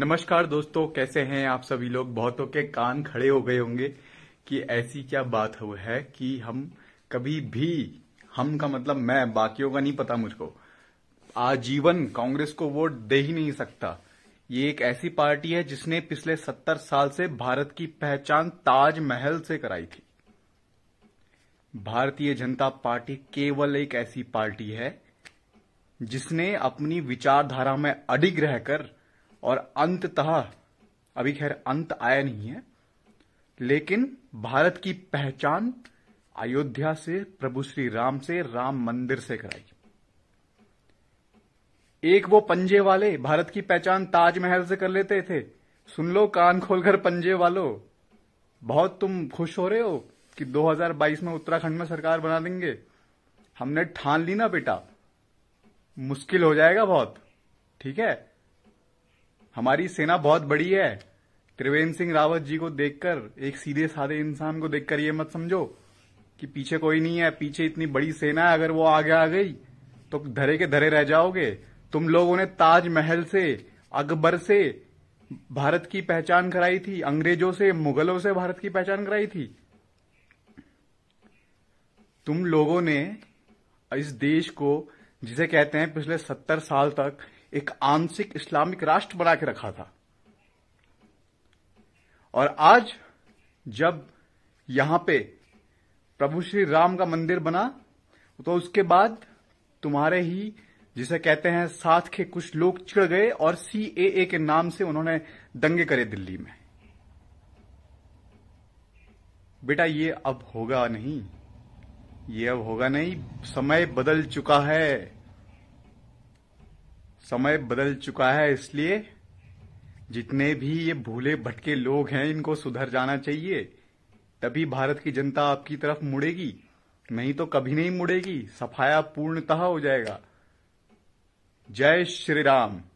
नमस्कार दोस्तों कैसे हैं आप सभी लोग बहुतों के कान खड़े हो गए होंगे कि ऐसी क्या बात है कि हम कभी भी हम का मतलब मैं बाकियों का नहीं पता मुझको आजीवन कांग्रेस को वोट दे ही नहीं सकता ये एक ऐसी पार्टी है जिसने पिछले सत्तर साल से भारत की पहचान ताजमहल से कराई थी भारतीय जनता पार्टी केवल एक ऐसी पार्टी है जिसने अपनी विचारधारा में अडिग रहकर और अंततः अभी खैर अंत आया नहीं है लेकिन भारत की पहचान अयोध्या से प्रभु श्री राम से राम मंदिर से कराई एक वो पंजे वाले भारत की पहचान ताजमहल से कर लेते थे सुन लो कान खोलकर पंजे वालों बहुत तुम खुश हो रहे हो कि 2022 में उत्तराखंड में सरकार बना देंगे हमने ठान ली ना बेटा मुश्किल हो जाएगा बहुत ठीक है हमारी सेना बहुत बड़ी है त्रिवेंद्र सिंह रावत जी को देखकर एक सीधे साधे इंसान को देखकर ये मत समझो कि पीछे कोई नहीं है पीछे इतनी बड़ी सेना है अगर वो आगे आ गई तो धरे के धरे रह जाओगे तुम लोगों ने ताजमहल से अकबर से भारत की पहचान कराई थी अंग्रेजों से मुगलों से भारत की पहचान कराई थी तुम लोगों ने इस देश को जिसे कहते हैं पिछले सत्तर साल तक एक आंशिक इस्लामिक राष्ट्र बना के रखा था और आज जब यहां पे प्रभु श्री राम का मंदिर बना तो उसके बाद तुम्हारे ही जिसे कहते हैं साथ के कुछ लोग चिड़ गए और ए के नाम से उन्होंने दंगे करे दिल्ली में बेटा ये अब होगा नहीं ये अब होगा नहीं समय बदल चुका है समय बदल चुका है इसलिए जितने भी ये भूले भटके लोग हैं इनको सुधर जाना चाहिए तभी भारत की जनता आपकी तरफ मुड़ेगी नहीं तो कभी नहीं मुड़ेगी सफाया पूर्णतः हो जाएगा जय श्री राम